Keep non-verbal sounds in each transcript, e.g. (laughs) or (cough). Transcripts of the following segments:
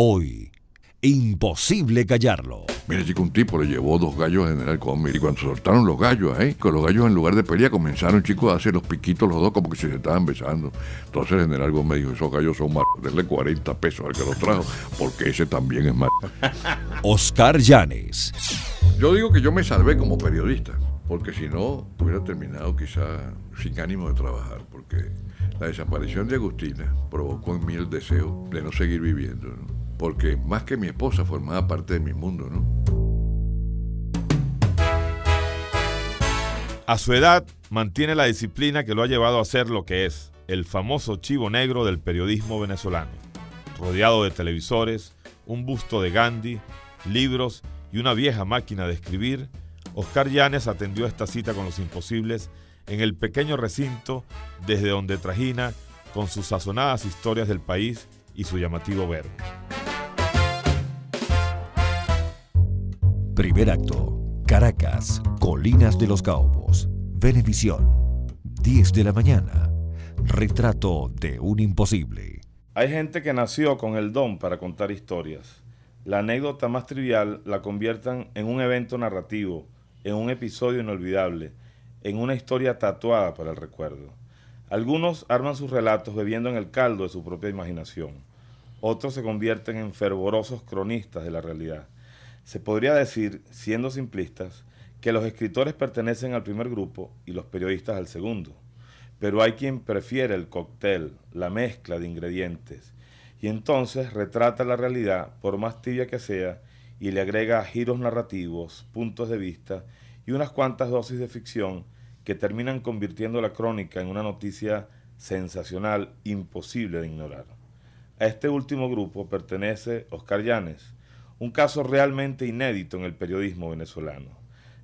hoy. Imposible callarlo. Mire, chico, un tipo le llevó dos gallos a General Gómez y cuando soltaron los gallos, ahí, ¿eh? Con los gallos en lugar de pelea comenzaron, chicos, a hacer los piquitos los dos como que se estaban besando. Entonces el General Gómez dijo, esos gallos son más. denle 40 pesos al que los trajo, porque ese también es más. (laughs) Oscar Llanes. Yo digo que yo me salvé como periodista, porque si no, hubiera terminado quizá sin ánimo de trabajar, porque la desaparición de Agustina provocó en mí el deseo de no seguir viviendo. ¿no? porque más que mi esposa formaba parte de mi mundo, ¿no? A su edad, mantiene la disciplina que lo ha llevado a ser lo que es, el famoso chivo negro del periodismo venezolano, rodeado de televisores, un busto de Gandhi, libros y una vieja máquina de escribir, Oscar Llanes atendió esta cita con los imposibles en el pequeño recinto desde donde trajina con sus sazonadas historias del país y su llamativo ver. Primer acto. Caracas, Colinas de los Caobos. Venevisión. 10 de la mañana. Retrato de un imposible. Hay gente que nació con el don para contar historias. La anécdota más trivial la conviertan en un evento narrativo, en un episodio inolvidable, en una historia tatuada para el recuerdo. Algunos arman sus relatos bebiendo en el caldo de su propia imaginación otros se convierten en fervorosos cronistas de la realidad. Se podría decir, siendo simplistas, que los escritores pertenecen al primer grupo y los periodistas al segundo, pero hay quien prefiere el cóctel, la mezcla de ingredientes, y entonces retrata la realidad, por más tibia que sea, y le agrega giros narrativos, puntos de vista y unas cuantas dosis de ficción que terminan convirtiendo la crónica en una noticia sensacional imposible de ignorar. A este último grupo pertenece Oscar Llanes, un caso realmente inédito en el periodismo venezolano.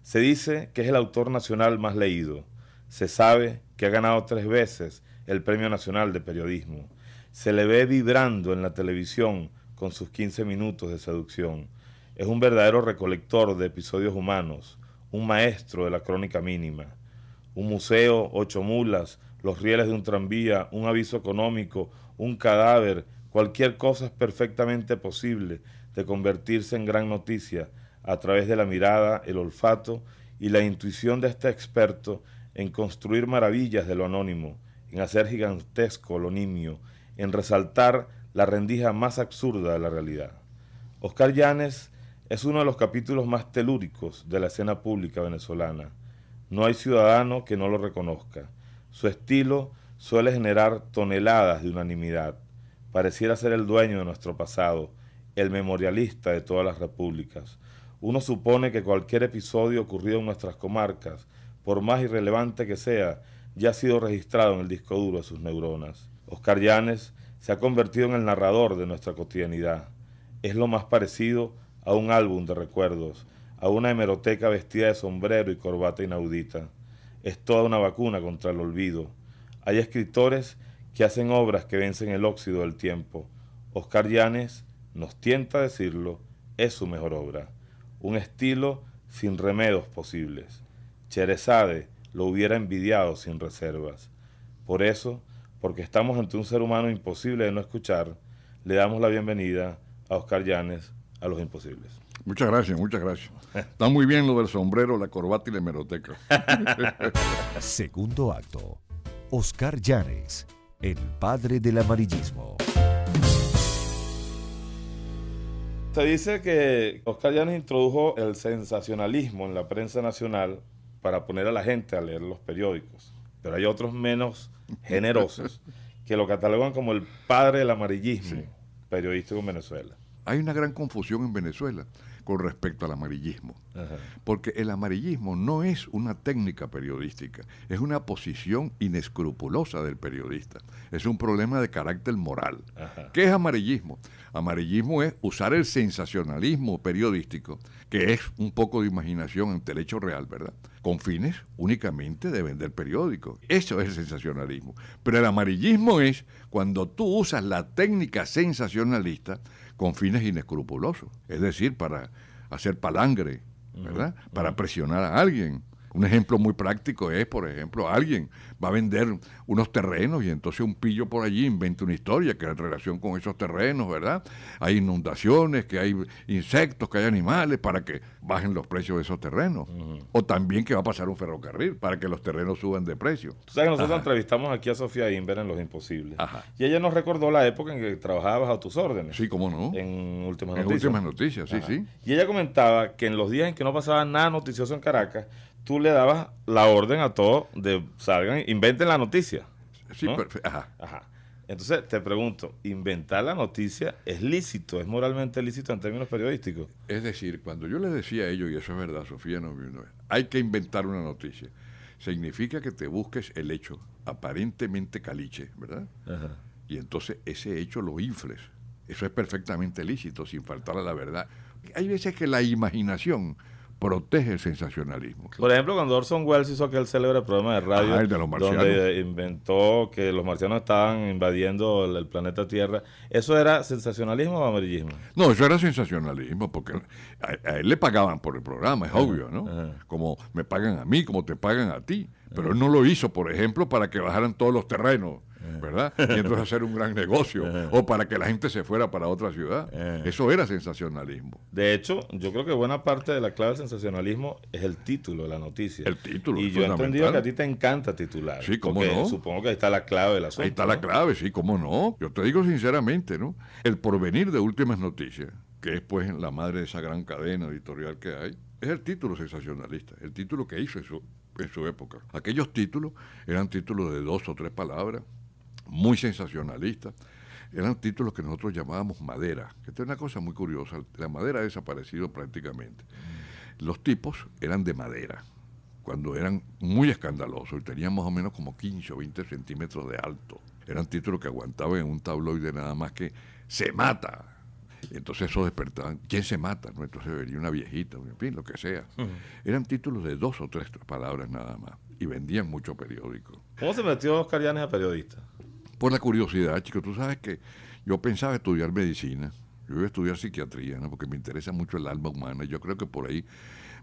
Se dice que es el autor nacional más leído. Se sabe que ha ganado tres veces el Premio Nacional de Periodismo. Se le ve vibrando en la televisión con sus 15 minutos de seducción. Es un verdadero recolector de episodios humanos, un maestro de la crónica mínima. Un museo, ocho mulas, los rieles de un tranvía, un aviso económico, un cadáver, Cualquier cosa es perfectamente posible de convertirse en gran noticia a través de la mirada, el olfato y la intuición de este experto en construir maravillas de lo anónimo, en hacer gigantesco lo nimio, en resaltar la rendija más absurda de la realidad. Oscar Llanes es uno de los capítulos más telúricos de la escena pública venezolana. No hay ciudadano que no lo reconozca. Su estilo suele generar toneladas de unanimidad pareciera ser el dueño de nuestro pasado, el memorialista de todas las repúblicas. Uno supone que cualquier episodio ocurrido en nuestras comarcas, por más irrelevante que sea, ya ha sido registrado en el disco duro de sus neuronas. Oscar Llanes se ha convertido en el narrador de nuestra cotidianidad. Es lo más parecido a un álbum de recuerdos, a una hemeroteca vestida de sombrero y corbata inaudita. Es toda una vacuna contra el olvido. Hay escritores que hacen obras que vencen el óxido del tiempo. Oscar Llanes, nos tienta a decirlo, es su mejor obra. Un estilo sin remedos posibles. Cherezade lo hubiera envidiado sin reservas. Por eso, porque estamos ante un ser humano imposible de no escuchar, le damos la bienvenida a Oscar Llanes a Los Imposibles. Muchas gracias, muchas gracias. Está muy bien lo del sombrero, la corbata y la hemeroteca. (laughs) Segundo acto. Oscar Llanes el padre del amarillismo. Se dice que Oscar introdujo el sensacionalismo en la prensa nacional para poner a la gente a leer los periódicos, pero hay otros menos generosos (laughs) que lo catalogan como el padre del amarillismo periodístico en Venezuela. Hay una gran confusión en Venezuela con respecto al amarillismo. Porque el amarillismo no es una técnica periodística, es una posición inescrupulosa del periodista. Es un problema de carácter moral. ¿Qué es amarillismo? Amarillismo es usar el sensacionalismo periodístico, que es un poco de imaginación ante el hecho real, ¿verdad? Con fines únicamente de vender periódico, Eso es el sensacionalismo. Pero el amarillismo es cuando tú usas la técnica sensacionalista con fines inescrupulosos, es decir, para hacer palangre, ¿verdad? Para presionar a alguien. Un ejemplo muy práctico es, por ejemplo, alguien va a vender unos terrenos y entonces un pillo por allí inventa una historia que en relación con esos terrenos, ¿verdad? Hay inundaciones, que hay insectos, que hay animales, para que bajen los precios de esos terrenos. O también que va a pasar un ferrocarril para que los terrenos suban de precio. Tú sabes que nosotros entrevistamos aquí a Sofía Inver en Los Imposibles. Y ella nos recordó la época en que trabajabas a tus órdenes. Sí, cómo no. En Últimas Noticias. En Últimas Noticias, sí, sí. Y ella comentaba que en los días en que no pasaba nada noticioso en Caracas, tú le dabas la orden a todos de salgan, inventen la noticia. Sí, perfecto. Ajá. Ajá. Entonces, te pregunto, ¿inventar la noticia es lícito, es moralmente lícito en términos periodísticos? Es decir, cuando yo les decía a ellos, y eso es verdad, Sofía, no, hay que inventar una noticia, significa que te busques el hecho aparentemente caliche, ¿verdad? Ajá. Y entonces ese hecho lo infles. Eso es perfectamente lícito, sin faltar a la verdad. Hay veces que la imaginación protege el sensacionalismo. Por ejemplo, cuando Orson Welles hizo aquel célebre programa de radio, ah, donde inventó que los marcianos estaban invadiendo el, planeta Tierra, ¿eso era sensacionalismo o amarillismo? No, eso era sensacionalismo, porque a, él le pagaban por el programa, es obvio, ¿no? Como me pagan a mí, como te pagan a ti. Pero él no lo hizo, por ejemplo, para que bajaran todos los terrenos (laughs) ¿verdad? Y entonces hacer un gran negocio (laughs) eh. o para que la gente se fuera para otra ciudad. Eh. Eso era sensacionalismo. De hecho, yo creo que buena parte de la clave del sensacionalismo es el título de la noticia. El título. Y yo he entendido que a ti te encanta titular. Sí, cómo no. Supongo que ahí está la clave la asunto. Ahí está la clave, sí, cómo no. Yo te digo sinceramente, ¿no? El porvenir de últimas noticias, que es pues la madre de esa gran cadena editorial que hay, es el título sensacionalista, el título que hizo eso en su época. Aquellos títulos eran títulos de dos o tres palabras, muy sensacionalistas, eran títulos que nosotros llamábamos madera, que es una cosa muy curiosa, la madera ha desaparecido prácticamente. Los tipos eran de madera, cuando eran muy escandalosos y tenían más o menos como 15 o 20 centímetros de alto. Eran títulos que aguantaban en un tabloide nada más que se mata. Entonces eso despertaban, ¿quién se mata? Entonces venía una viejita, en fin, lo que sea. Eran títulos de dos o tres palabras nada más y vendían mucho periódico. ¿Cómo se metió Oscar Llanes a periodista? por la curiosidad, chicos. Tú sabes que yo pensaba estudiar medicina, yo iba a estudiar psiquiatría, ¿no? porque me interesa mucho el alma humana. Yo creo que por ahí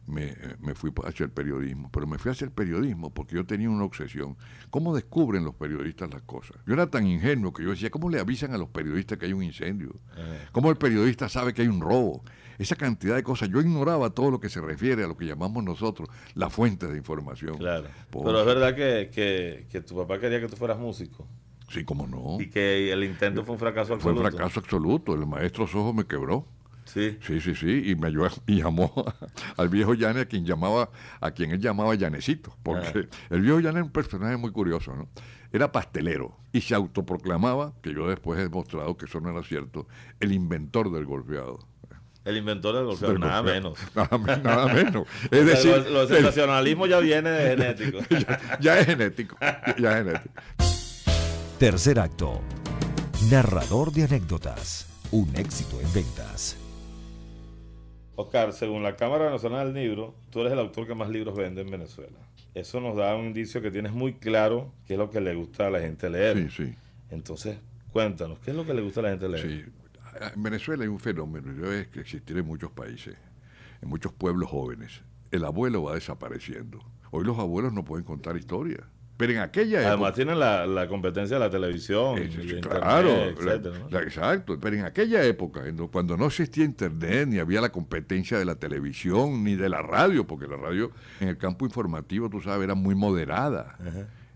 me, eh, fui hacia el periodismo, pero me fui a hacer periodismo porque yo tenía una obsesión. ¿Cómo descubren los periodistas las cosas? Yo era tan ingenuo que yo decía, ¿cómo le avisan a los periodistas que hay un incendio? Eh. ¿Cómo el periodista sabe que hay un robo? Esa cantidad de cosas. Yo ignoraba todo lo que se refiere a lo que llamamos nosotros la fuente de información. Claro. Pero es verdad que tu papá quería que tú fueras músico. Sí, cómo no. Y que el intento fue un fracaso absoluto. Fue un fracaso absoluto. El maestro Sojo me quebró. Sí. Sí, sí, sí. Y me (laughs) y llamó (laughs) al viejo Yane, a quien llamaba, a quien él llamaba Yanecito. Porque ah. el viejo Yane es un personaje muy curioso, ¿no? Era pastelero y se autoproclamaba, que yo después he demostrado que eso no era cierto, el inventor del golpeado. El inventor del golpeado, (laughs) nada menos. Nada, menos. Es decir, el, ya viene de genético. ya, es genético. ya es genético. Tercer acto. Narrador de anécdotas. Un éxito en ventas. Oscar, según la Cámara Nacional del Libro, tú eres el autor que más libros vende en Venezuela. Eso nos da un indicio que tienes muy claro qué es lo que le gusta a la gente leer. Sí, sí. Entonces, cuéntanos, ¿qué es lo que le gusta a la gente leer? Sí. En Venezuela hay un fenómeno, yo veo que existir en muchos países, en muchos pueblos jóvenes. El abuelo va desapareciendo. Hoy los abuelos no pueden contar historias pero en aquella época. Además, tienen la, competencia de la televisión. claro, exacto. Pero en aquella época, cuando no existía Internet, ni había la competencia de la televisión, ni de la radio, porque la radio en el campo informativo, tú sabes, era muy moderada.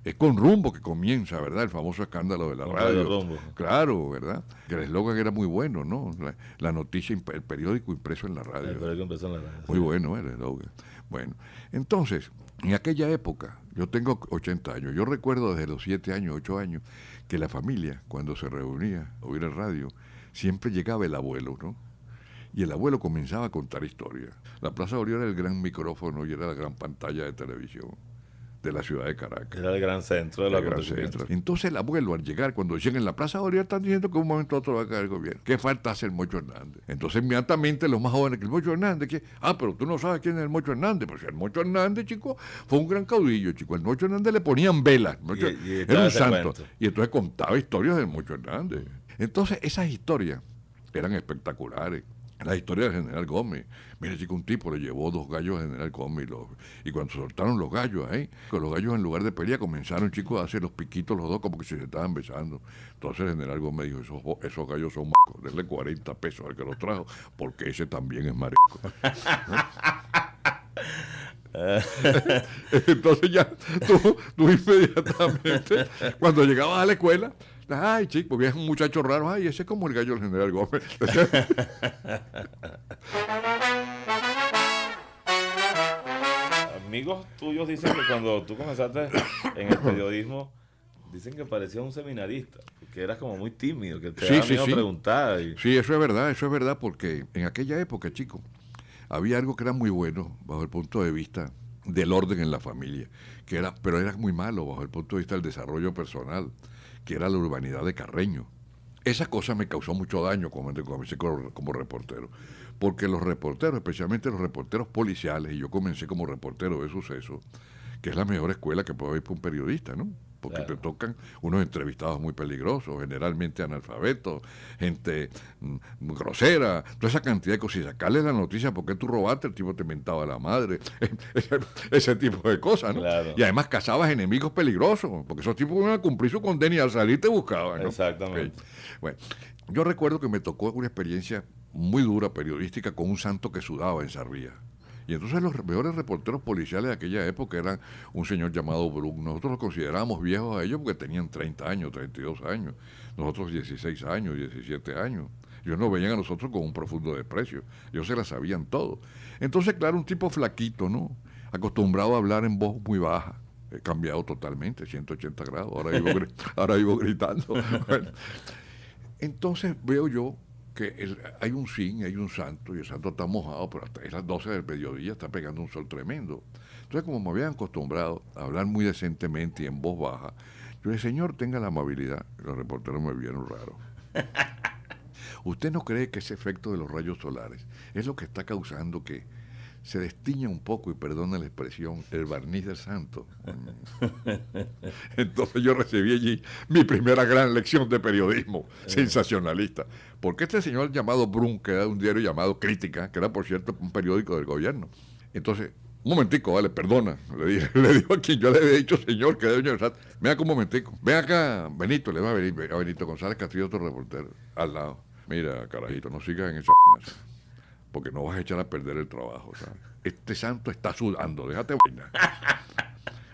es con rumbo que comienza, ¿verdad? El famoso escándalo de la radio. Claro, ¿verdad? Que el eslogan era muy bueno, ¿no? La, noticia, el periódico impreso en la radio. El periódico impreso en la radio. Muy bueno el eslogan. Bueno, entonces, en aquella época, yo tengo 80 años, yo recuerdo desde los 7 años, 8 años, que la familia, cuando se reunía a oír el radio, siempre llegaba el abuelo, ¿no? Y el abuelo comenzaba a contar historias. La Plaza Bolívar era el gran micrófono y era la gran pantalla de televisión de la ciudad de Caracas. Era el gran centro de la entonces Entonces el abuelo al llegar, cuando llegan en la Plaza Bolívar, están diciendo que un momento otro va a caer el gobierno. ¿Qué falta hace el Mocho Hernández? Entonces inmediatamente los más jóvenes que el Mocho Hernández, que, ah, pero tú no sabes quién es el Mocho Hernández. Pues el Mocho Hernández, chico, fue un gran caudillo, chico. El Mocho Hernández le ponían velas. era un santo. Y entonces contaba historias del Mocho Hernández. Entonces esas historias eran espectaculares la historia del general Gómez. Mire, chico, un tipo le llevó dos gallos al general Gómez y, cuando soltaron los gallos ahí, ¿eh? con los gallos en lugar de pelea comenzaron, chicos, a hacer los piquitos los dos como que se estaban besando. Entonces el general Gómez dijo, esos, gallos son marcos, denle 40 pesos al que los trajo, porque ese también es marico. (laughs) (laughs) Entonces ya tú, tú inmediatamente, cuando llegabas a la escuela, ay, chico, porque un muchacho raro, ay, ese es como el gallo del general Gómez. (laughs) Amigos tuyos dicen que cuando tú comenzaste en el periodismo, dicen que parecía un seminarista, que eras como muy tímido, que te sí, preguntar. Sí, eso es verdad, eso es verdad, porque en aquella época, chico, había algo que era muy bueno bajo el punto de vista del orden en la familia, que era, pero era muy malo bajo el punto de vista del desarrollo personal, que era la urbanidad de Carreño. Esa cosa me causó mucho daño cuando comencé como reportero, porque los reporteros, especialmente los reporteros policiales, y yo comencé como reportero de suceso, que es la mejor escuela que puede haber para un periodista, ¿no? porque te tocan unos entrevistados muy peligrosos, generalmente analfabetos, gente mm, grosera, toda esa cantidad de cosas. Y sacarle la noticia, porque tú robaste? El tipo te mentaba la madre, (laughs) ese, tipo de cosas, ¿no? Y además cazabas enemigos peligrosos, porque esos tipos iban a cumplir su condena y al salir te buscaban, ¿no? Exactamente. Bueno, yo recuerdo que me tocó una experiencia muy dura periodística con un santo que sudaba en Sarría. Y entonces los mejores reporteros policiales de aquella época eran un señor llamado Brook. Nosotros los considerábamos viejos a ellos porque tenían 30 años, 32 años. Nosotros 16 años, 17 años. Ellos nos veían a nosotros con un profundo desprecio. Ellos se la sabían todo. Entonces, claro, un tipo flaquito, ¿no? Acostumbrado a hablar en voz muy baja. He cambiado totalmente, 180 grados. Ahora vivo, (laughs) gritando. Entonces veo yo que hay un sin, hay un santo, y el santo está mojado, pero hasta es las 12 del mediodía, está pegando un sol tremendo. Entonces, como me habían acostumbrado a hablar muy decentemente y en voz baja, yo dije, señor, tenga la amabilidad. los reporteros me vieron raro. (laughs) ¿Usted no cree que ese efecto de los rayos solares es lo que está causando que se destiña un poco, y perdona la expresión, el barniz del santo. (laughs) Entonces yo recibí allí mi primera gran lección de periodismo eh. sensacionalista. Porque este señor llamado Brun, que era un diario llamado Crítica, que era por cierto un periódico del gobierno. Entonces, un momentico, vale, perdona. Le, dije, (laughs) le digo yo le había dicho, señor, que debe santo. ven acá un momentico. Ven acá, Benito, le va a venir a Benito González que ha sido otro reportero, al lado. Mira, carajito, no sigas en esa porque no vas a echar a perder el trabajo. Este santo está sudando, déjate vaina.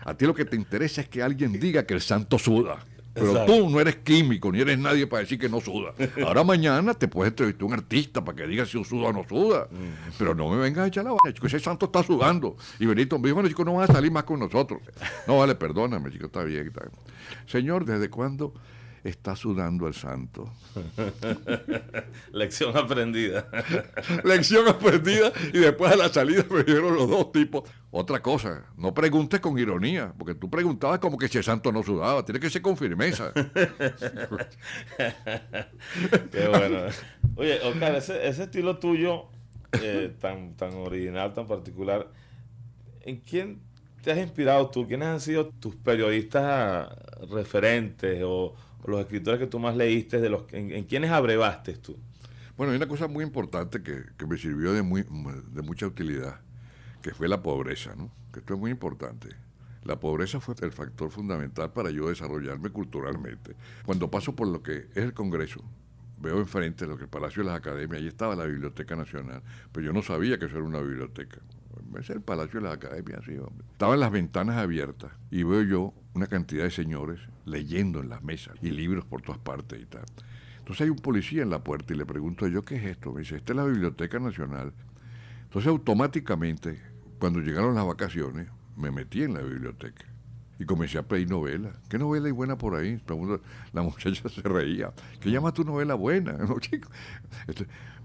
A ti lo que te interesa es que alguien diga que el santo suda. Pero tú no eres químico, ni eres nadie para decir que no suda. Ahora mañana te puedes entrevistar un artista para que diga si suda o no suda. Mm. Pero no me vengas a echar la vaina, chico. Ese santo está sudando. Y Benito me bueno, chico, no van a salir más con nosotros. No, vale, perdóname, chico, Está bien. Señor, ¿desde cuándo está sudando el santo. (laughs) Lección aprendida. (laughs) Lección aprendida y después a la salida me dieron los dos tipos. Otra cosa, no preguntes con ironía, porque tú preguntabas como que si el santo no sudaba, tiene que ser con firmeza. (laughs) Qué bueno. Oye, Oscar, ese, estilo tuyo, eh, tan, tan original, tan particular, ¿en quién te has inspirado tú? ¿Quiénes han sido tus periodistas referentes o los escritores que tú más leíste, de los en, quiénes quienes abrevaste tú? Bueno, hay una cosa muy importante que, me sirvió de, mucha utilidad, que fue la pobreza, ¿no? Que esto es muy importante. La pobreza fue el factor fundamental para yo desarrollarme culturalmente. Cuando paso por lo que es el Congreso, veo enfrente lo que el Palacio de las Academias, ahí estaba la Biblioteca Nacional, pero yo no sabía que eso era una biblioteca es el Palacio de la Academia, sí, hombre. Estaban las ventanas abiertas y veo yo una cantidad de señores leyendo en las mesas y libros por todas partes y tal. Entonces hay un policía en la puerta y le pregunto yo, ¿qué es esto? Me dice, esta es la Biblioteca Nacional. Entonces automáticamente, cuando llegaron las vacaciones, me metí en la biblioteca y comencé a pedir novelas. ¿Qué novela hay buena por ahí? La muchacha se reía. ¿Qué llama tu novela buena? (laughs) No, chico.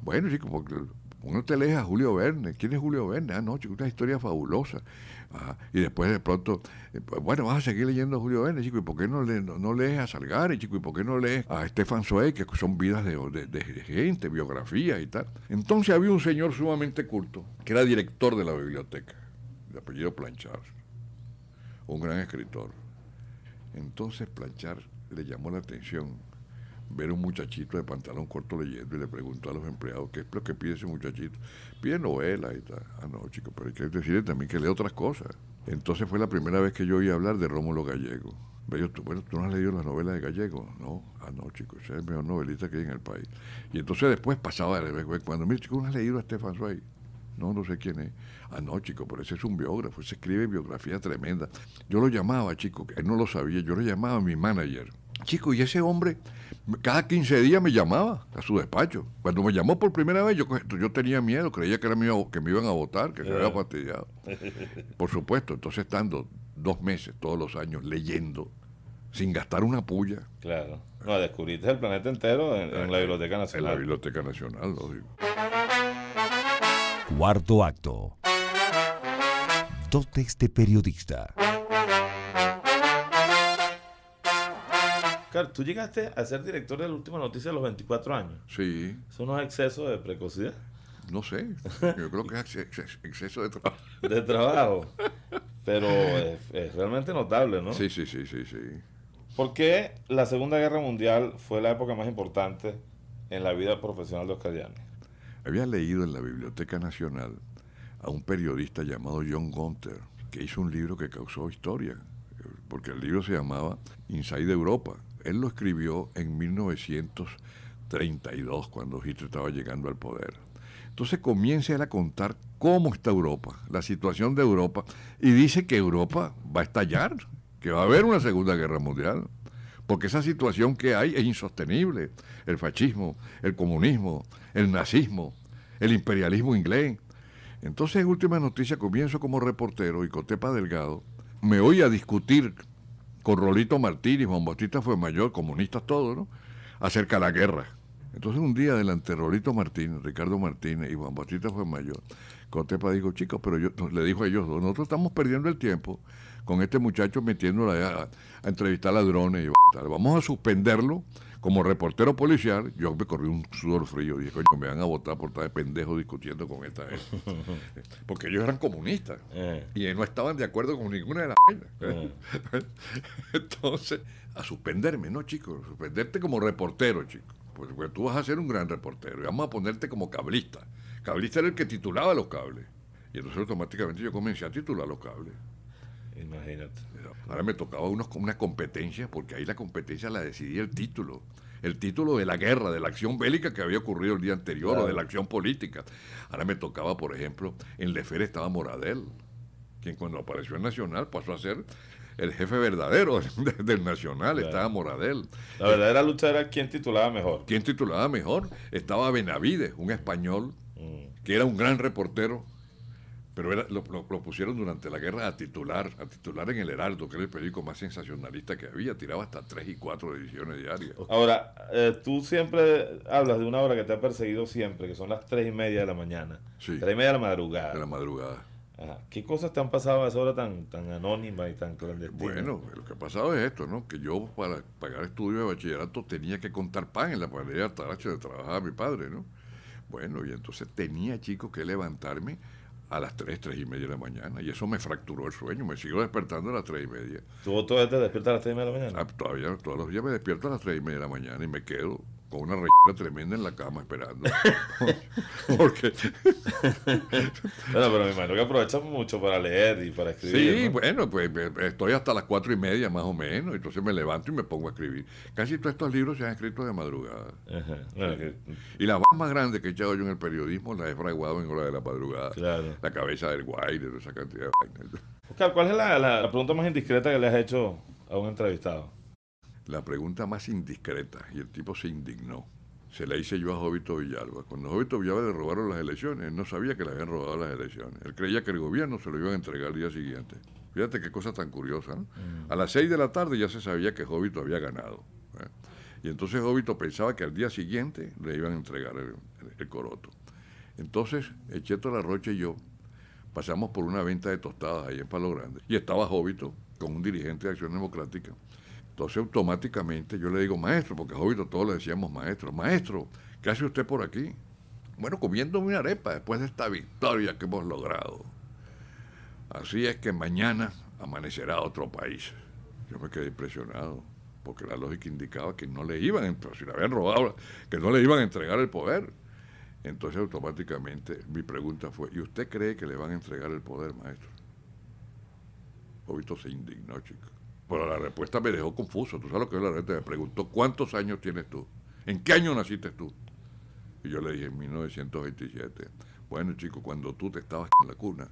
bueno, chico, porque uno te lees a Julio Verne. ¿Quién es Julio Verne? Ah, no, una historia fabulosa. Ah, y después de pronto, eh, pues, bueno, vas a seguir leyendo a Julio Verne, chico. ¿Y por qué no, le, no, lees a Salgari, chico? ¿Y por qué no lees a Estefan Zweig, que son vidas de, de, de gente, biografías y tal? Entonces había un señor sumamente culto, que era director de la biblioteca, de apellido Planchar, un gran escritor. Entonces Planchar le llamó la atención ver un muchachito de pantalón corto leyendo y le preguntó a los empleados qué es lo que pide ese muchachito. Pide novelas y tal. Ah, no, chicos, pero hay que decirle también que lee otras cosas. Entonces fue la primera vez que yo oí hablar de Rómulo Gallego. Yo, tú, bueno, ¿tú no has leído las novelas de Gallego? No. Ah, no, chicos, ese es el mejor novelista que hay en el país. Y entonces después pasaba de vez cuando, mire, chicos, ¿no has leído a Stefan Zweig? No, no sé quién es. Ah, no, chico, pero ese es un biógrafo, se escribe biografía tremenda. Yo lo llamaba, chico, él no lo sabía, yo lo llamaba a mi manager chico, y ese hombre cada 15 días me llamaba a su despacho. Cuando me llamó por primera vez, yo, yo tenía miedo, creía que, era mío, que me iban a votar, que se había ah. fastidiado. (laughs) Por supuesto, entonces estando dos meses todos los años leyendo, sin gastar una puya. Claro. No, descubriste el planeta entero en, la Biblioteca Nacional. En la eh, Biblioteca Nacional, lo digo. Cuarto acto. Dotes de periodista. Claro, tú llegaste a ser director de la última noticia a los 24 años. Sí. ¿Son unos excesos de precocidad? No sé, yo creo que es exceso de trabajo. De trabajo. Pero es, realmente notable, ¿no? Sí, sí, sí, sí, sí. ¿Por qué la Segunda Guerra Mundial fue la época más importante en la vida profesional de Oscar Había leído en la Biblioteca Nacional a un periodista llamado John Gunter, que hizo un libro que causó historia, porque el libro se llamaba Inside Europa él lo escribió en 1932, cuando Hitler estaba llegando al poder. Entonces comienza él a contar cómo está Europa, la situación de Europa, y dice que Europa va a estallar, que va a haber una Segunda Guerra Mundial, porque esa situación que hay es insostenible. El fascismo, el comunismo, el nazismo, el imperialismo inglés. Entonces, en última noticia, comienzo como reportero y Cotepa Delgado me voy a discutir con Rolito Martínez, Juan Bautista fue mayor, comunistas todos, ¿no? Acerca de la guerra. Entonces un día delante Rolito Martínez, Ricardo Martínez y Juan Bautista fue mayor, Cotepa dijo, chicos, pero yo le dijo a ellos dos, nosotros estamos perdiendo el tiempo con este muchacho metiéndolo a, a, entrevistar ladrones y vamos a suspenderlo como reportero policial, yo me corrí un sudor frío y dije, coño, me van a votar por estar de pendejo discutiendo con esta gente. (laughs) Porque ellos eran comunistas eh. y no estaban de acuerdo con ninguna de las eh. (laughs) Entonces, a suspenderme, ¿no, chicos? Suspenderte como reportero, chicos. Pues, porque tú vas a ser un gran reportero y vamos a ponerte como cablista. Cablista era el que titulaba los cables. Y entonces automáticamente yo comencé a titular los cables. Imagínate. Ahora me tocaba unos, con una competencia porque ahí la competencia la decidía el título. El título de la guerra, de la acción bélica que había ocurrido el día anterior, o de la acción política. Ahora me tocaba, por ejemplo, en Lefer estaba Moradel, quien cuando apareció en Nacional pasó a ser el jefe verdadero (laughs) del, Nacional, estaba Moradel. La verdadera lucha era quién titulaba mejor. Quién titulaba mejor. Estaba Benavides, un español, mm. que era un gran reportero, pero lo, lo, pusieron durante la guerra a titular, a titular en el Heraldo, que era el periódico más sensacionalista que había, tiraba hasta tres y cuatro ediciones diarias. Ahora, eh, tú siempre hablas de una hora que te ha perseguido siempre, que son las tres y media de la mañana, sí, tres y media de la madrugada. De la madrugada. ¿Qué cosas te han pasado a esa hora tan, tan anónima y tan clandestina? Bueno, lo que ha pasado es esto, ¿no? Que yo para pagar estudios de bachillerato tenía que contar pan en la panadería de de trabajar a mi padre, ¿no? Bueno, y entonces tenía, chicos, que levantarme a las 3, 3 y media de la mañana. Y eso me fracturó el sueño. Me sigo despertando a las 3 y media. ¿Tú todavía te despiertas a las 3 y media de la mañana? Ah, todavía, todos los días me despierto a las 3 y media de la mañana y me quedo con una regla tremenda en la cama esperando. (laughs) Porque. (laughs) bueno, pero me imagino que aprovechas mucho para leer y para escribir. Sí, bueno, pues eh, estoy hasta las cuatro y media más o menos, entonces me levanto y me pongo a escribir. Casi todos estos libros se han escrito de madrugada. Y la más grande que he echado yo en el periodismo la he fraguado en hora de la madrugada. La cabeza del guay, de esa cantidad de Oscar, ¿cuál es la pregunta más indiscreta que le has hecho a un entrevistado? la pregunta más indiscreta y el tipo se indignó. Se la hice yo a Jovito Villalba. Cuando Jovito Villalba le robaron las elecciones, él no sabía que le habían robado las elecciones. Él creía que el gobierno se lo iban a entregar al día siguiente. Fíjate qué cosa tan curiosa. Mm. A las 6 de la tarde ya se sabía que Jovito había ganado. ¿eh? Y entonces Jovito pensaba que al día siguiente le iban a entregar el, coroto. Entonces, Echeto La Rocha y yo pasamos por una venta de tostadas ahí en Palo Grande. Y estaba Jovito con un dirigente de Acción Democrática entonces automáticamente yo le digo maestro, porque a Jovito todos le decíamos maestro, maestro, ¿qué hace usted por aquí? Bueno, comiendo una arepa después de esta victoria que hemos logrado. Así es que mañana amanecerá otro país. Yo me quedé impresionado, porque la lógica indicaba que no le iban a entregar, si le habían robado, que no le iban a entregar el poder. Entonces automáticamente mi pregunta fue, ¿y usted cree que le van a entregar el poder, maestro? Jovito se indignó, chico. Pero la respuesta me dejó confuso. Tú sabes lo que es la gente me preguntó, ¿cuántos años tienes tú? ¿En qué año naciste tú? Y yo le dije, en 1927. Bueno, chico, cuando tú te estabas en la cuna,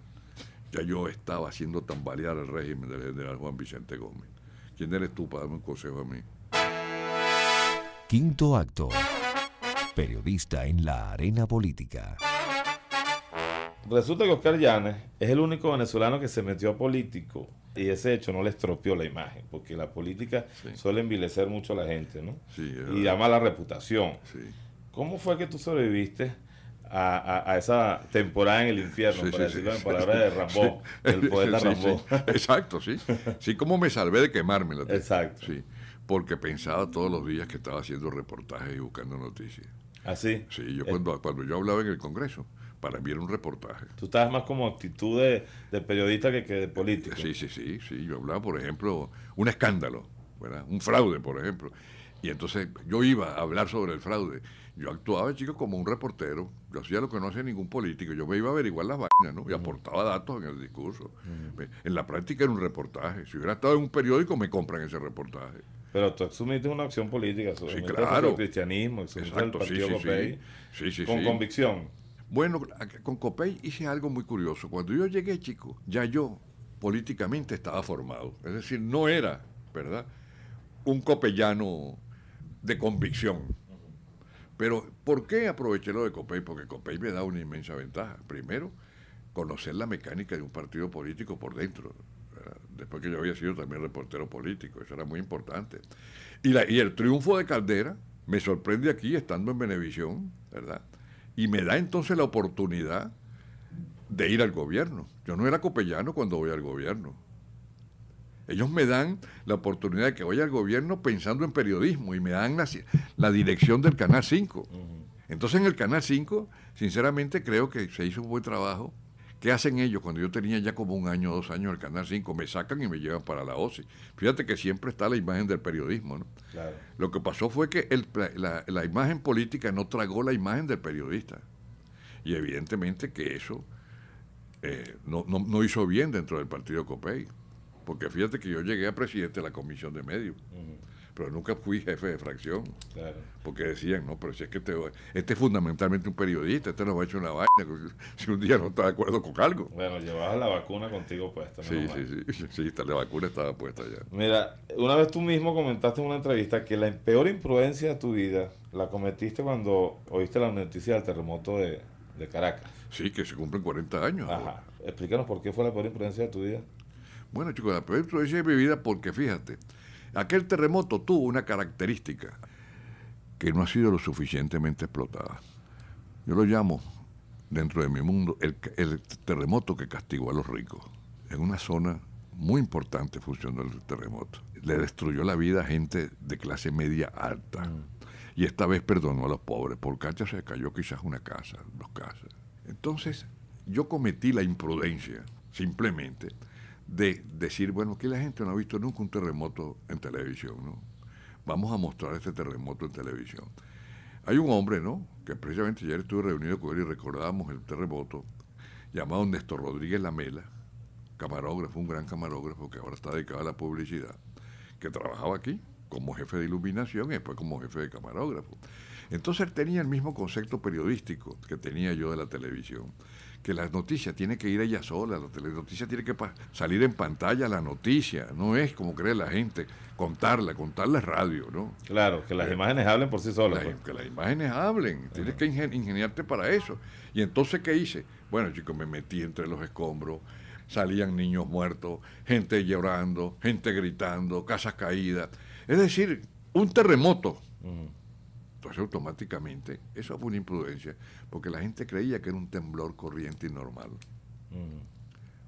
ya yo estaba haciendo tambalear el régimen del general Juan Vicente Gómez. ¿Quién eres tú para darme un consejo a mí? Quinto acto. Periodista en la arena política. Resulta que Oscar Llanes es el único venezolano que se metió a político y ese hecho no le estropeó la imagen, porque la política suele envilecer mucho a la gente, ¿no? Sí, y da mala reputación. Sí. ¿Cómo fue que tú sobreviviste a, esa temporada en el infierno, para decirlo en palabras de Rambo, (laughs) el poeta Rambo? Exacto, sí. Sí, cómo me salvé de quemarme la Exacto. Sí, porque pensaba todos los días que estaba haciendo reportajes y buscando noticias. ¿Ah, sí? Sí, yo eh. cuando yo hablaba en el Congreso, para enviar un reportaje. Tú estabas más como actitud de, periodista que, que, de político. Sí, sí, sí, sí. Yo hablaba, por ejemplo, un escándalo, ¿verdad? un fraude, por ejemplo. Y entonces yo iba a hablar sobre el fraude. Yo actuaba, chicos, como un reportero. Yo hacía lo que no hace ningún político. Yo me iba a averiguar las vainas, ¿no? Y aportaba datos en el discurso. En la práctica era un reportaje. Si hubiera estado en un periódico, me compran ese reportaje. Pero tú asumiste una acción política sobre claro. el cristianismo, Exacto, el Partido sí, sí, sí. con convicción. Bueno, con Copey hice algo muy curioso. Cuando yo llegué, chico, ya yo políticamente estaba formado. Es decir, no era, ¿verdad? Un copellano de convicción. Pero, ¿por qué aproveché lo de Copey? Porque Copey me da una inmensa ventaja. Primero, conocer la mecánica de un partido político por dentro. Después que yo había sido también reportero político, eso era muy importante. Y, y el triunfo de Caldera me sorprende aquí, estando en Benevisión, ¿verdad? y me da entonces la oportunidad de ir al gobierno. Yo no era copellano cuando voy al gobierno. Ellos me dan la oportunidad de que vaya al gobierno pensando en periodismo y me dan la, la dirección del Canal 5. Entonces en el Canal 5, sinceramente creo que se hizo un buen trabajo ¿Qué hacen ellos? Cuando yo tenía ya como un año o dos años el Canal 5, me sacan y me llevan para la OSI. Fíjate que siempre está la imagen del periodismo, ¿no? Lo que pasó fue que la, imagen política no tragó la imagen del periodista. Y evidentemente que eso eh, no, hizo bien dentro del partido COPEI. Porque fíjate que yo llegué a presidente de la Comisión de Medios pero nunca fui jefe de fracción. Claro. Porque decían, no, pero si es que te, este es fundamentalmente un periodista, este lo va a echar una vaina, si un día no está de acuerdo con algo. Bueno, llevabas la vacuna contigo puesta. Sí, sí, sí, (laughs) sí, sí, la vacuna estaba puesta ya. Mira, una vez tú mismo comentaste en una entrevista que la peor imprudencia de tu vida la cometiste cuando oíste la noticia del terremoto de, Caracas. Sí, que se cumplen 40 años. Ajá. Explícanos por qué fue la peor imprudencia de tu vida. Bueno, chicos, la peor imprudencia de mi vida porque, fíjate, Aquel terremoto tuvo una característica que no ha sido lo suficientemente explotada. Yo lo llamo, dentro de mi mundo, el, terremoto que castigó a los ricos. En una zona muy importante funcionó el terremoto. Le destruyó la vida a gente de clase media alta. Mm. Y esta vez perdonó a los pobres. Por cacha se cayó quizás una casa, dos casas. Entonces, yo cometí la imprudencia, simplemente, de decir, bueno, que la gente no ha visto nunca un terremoto en televisión, ¿no? Vamos a mostrar este terremoto en televisión. Hay un hombre, ¿no? Que precisamente ayer estuve reunido con él y recordábamos el terremoto, llamado Néstor Rodríguez Lamela, camarógrafo, un gran camarógrafo que ahora está dedicado a la publicidad, que trabajaba aquí como jefe de iluminación y después como jefe de camarógrafo. Entonces él tenía el mismo concepto periodístico que tenía yo de la televisión que la noticia tiene que ir ella sola, la telenoticia tiene que salir en pantalla la noticia, no es como cree la gente, contarla, contarla es radio, ¿no? Claro, que las eh, imágenes hablen por sí solas. Pues. Que las imágenes hablen, tienes que ingeniarte para eso. Y entonces, ¿qué hice? Bueno, chicos, me metí entre los escombros, salían niños muertos, gente llorando, gente gritando, casas caídas, es decir, un terremoto automáticamente, eso fue una imprudencia, porque la gente creía que era un temblor corriente y normal. Mm.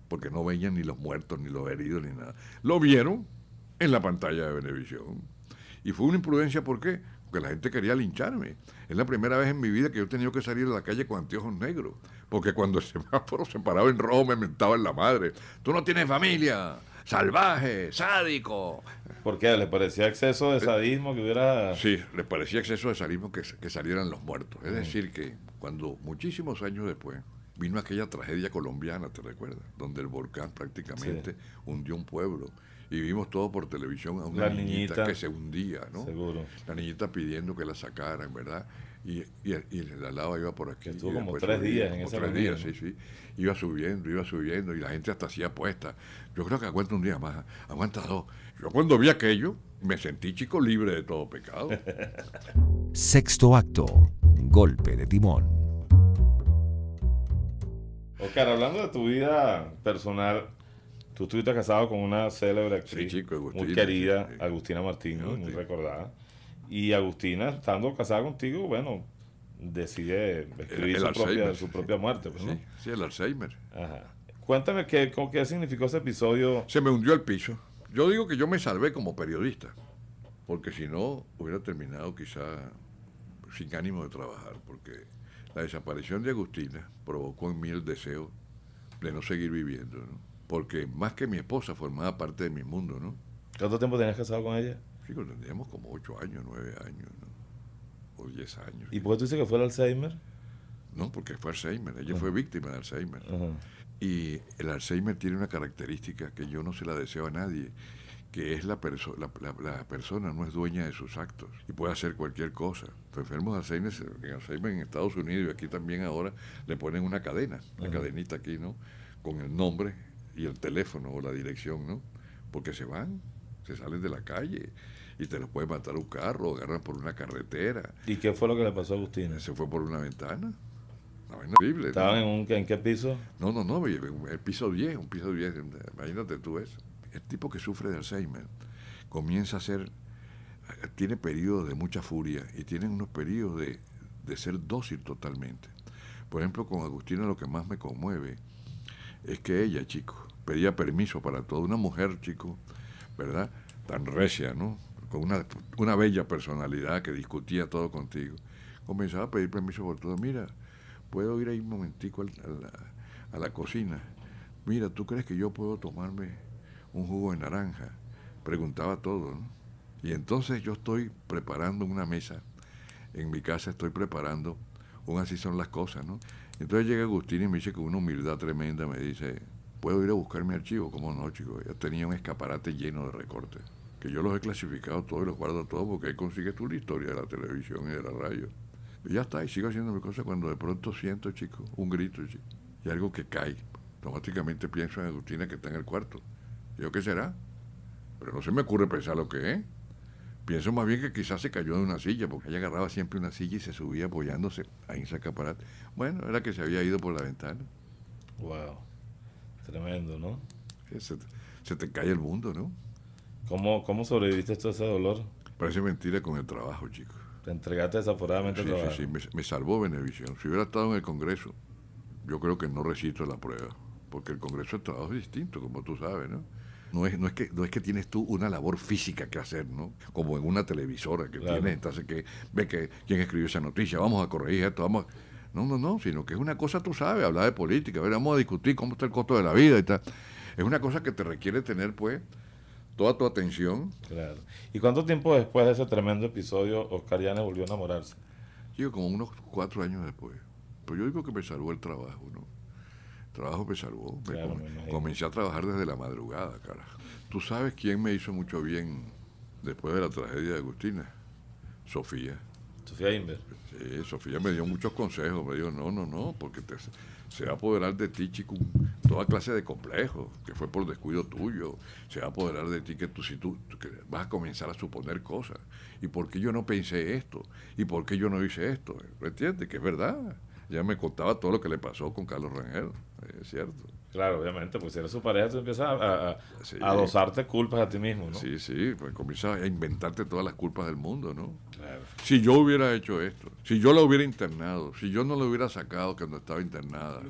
Porque no veían ni los muertos, ni los heridos, ni nada. Lo vieron en la pantalla de Venevisión Y fue una imprudencia, ¿por qué? Porque la gente quería lincharme. Es la primera vez en mi vida que yo he tenido que salir a la calle con anteojos negros. Porque cuando el (laughs) semáforo se paraba en rojo me mentaba en la madre. Tú no tienes familia salvaje, sádico. ¿Por qué? ¿Le parecía exceso de sadismo que hubiera...? Sí, le parecía exceso de sadismo que, salieran los muertos. Es mm. decir, que cuando muchísimos años después vino aquella tragedia colombiana, ¿te recuerdas? Donde el volcán prácticamente hundió un pueblo. Y vimos todo por televisión a una niñita, niñita, que se hundía, ¿no? Seguro. La niñita pidiendo que la sacaran, ¿verdad? y, y, la lava iba por aquí. Estuvo como tres días en Tres días, sí, sí. Iba subiendo, iba subiendo y la gente hasta hacía apuestas. Yo creo que aguanta un día más, aguanta dos. Yo cuando vi aquello me sentí chico libre de todo pecado. (laughs) Sexto acto, golpe de timón. Oscar, hablando de tu vida personal, tú estuviste casado con una célebre actriz muy querida, Agustina Martín, muy recordada. Y Agustina, estando casada contigo, bueno, decide escribir su, propia, su, propia, muerte. Pues, ¿no? sí, sí, el Alzheimer. Ajá. Cuéntame qué, qué significó ese episodio. Se me hundió el piso. Yo digo que yo me salvé como periodista, porque si no hubiera terminado quizá sin ánimo de trabajar, porque la desaparición de Agustina provocó en mí el deseo de no seguir viviendo, ¿no? porque más que mi esposa formaba parte de mi mundo. ¿no? ¿Cuánto tiempo tenías casado con ella? Chico, tendríamos como 8 años, 9 años, O 10 años. ¿Y por qué tú dices que fue el Alzheimer? No, porque fue Alzheimer. Ella fue víctima de Alzheimer. Y el Alzheimer tiene una característica que yo no se la deseo a nadie, que es la, la, persona no es dueña de sus actos y puede hacer cualquier cosa. Los enfermos de Alzheimer, en Alzheimer en Estados Unidos y aquí también ahora le ponen una cadena, una cadenita aquí, ¿no? Con el nombre y el teléfono o la dirección, ¿no? Porque se van, se salen de la calle y te los puede matar un carro, agarran por una carretera. ¿Y qué fue lo que le pasó a Agustina? Se fue por una ventana. No horrible. ¿Estaban en, qué piso? No, no, no, el piso 10, un piso 10, imagínate tú eso. El tipo que sufre de Alzheimer comienza a ser, tiene periodos de mucha furia y tiene unos periodos de, de ser dócil totalmente. Por ejemplo, con Agustina lo que más me conmueve es que ella, chico, pedía permiso para toda Una mujer, chico, ¿verdad? Tan recia, ¿no? Con una, bella personalidad que discutía todo contigo. Comenzaba a pedir permiso por todo. Mira, puedo ir ahí un momentico a la, a la cocina. Mira, ¿tú crees que yo puedo tomarme un jugo de naranja? Preguntaba todo, ¿no? Y entonces yo estoy preparando una mesa. En mi casa estoy preparando, aún así son las cosas, ¿no? Entonces llega Agustín y me dice con una humildad tremenda, me dice, Puedo ir a buscar mi archivo, ¿cómo no, chicos? Yo tenía un escaparate lleno de recortes, que yo los he clasificado todos y los guardo todos porque ahí consigues tú la historia de la televisión y de la radio. Y ya está, y sigo haciendo mi cosa cuando de pronto siento, chicos, un grito, y algo que cae. Automáticamente pienso en Agustina que está en el cuarto. ¿Yo qué será? Pero no se me ocurre pensar lo que es. Pienso más bien que quizás se cayó de una silla, porque ella agarraba siempre una silla y se subía apoyándose ahí en ese escaparate. Bueno, era que se había ido por la ventana. Wow. Tremendo, ¿no? Se te, cae el mundo, ¿no? ¿Cómo, ¿Cómo sobreviviste todo ese dolor? Parece mentira con el trabajo, chico Te entregaste desaforadamente sí, trabajo. Sí, sí, me, me salvó Benevisión. Si hubiera estado en el Congreso, yo creo que no resisto la prueba, porque el Congreso de Trabajo es distinto, como tú sabes, ¿no? No es, no, es que, no es que tienes tú una labor física que hacer, ¿no? Como en una televisora que tienes, entonces que ve que quién escribió esa noticia, vamos a corregir esto, vamos a no, no, no, sino que es una cosa, tú sabes, hablar de política, a ver, vamos a discutir cómo está el costo de la vida y tal. Es una cosa que te requiere tener, pues, toda tu atención. Claro. ¿Y cuánto tiempo después de ese tremendo episodio Oscar Llanes volvió a enamorarse? Yo como unos cuatro años después. Pero yo digo que me salvó el trabajo, ¿no? El trabajo me salvó. comencé a trabajar desde la madrugada, carajo. ¿Tú sabes quién me hizo mucho bien después de la tragedia de Agustina? Sofía. Sofía Sí, Sofía me dio muchos consejos. Me dijo, no, no, no, porque te, se va a apoderar de ti, chico, toda clase de complejos, que fue por descuido tuyo. Se va a apoderar de ti que tú, si tú, vas a comenzar a suponer cosas. ¿Y por qué yo no pensé esto? ¿Y por qué yo no hice esto? entiendes? Que es verdad. Ya me contaba todo lo que le pasó con Carlos Rangel. Es cierto. Claro, obviamente, pues si eres su pareja, tú empiezas a, a, culpas a ti mismo, ¿no? Sí, sí, pues comienzas a inventarte todas las culpas del mundo, ¿no? Claro. Si yo hubiera hecho esto, si yo la hubiera internado, si yo no la hubiera sacado cuando estaba internada.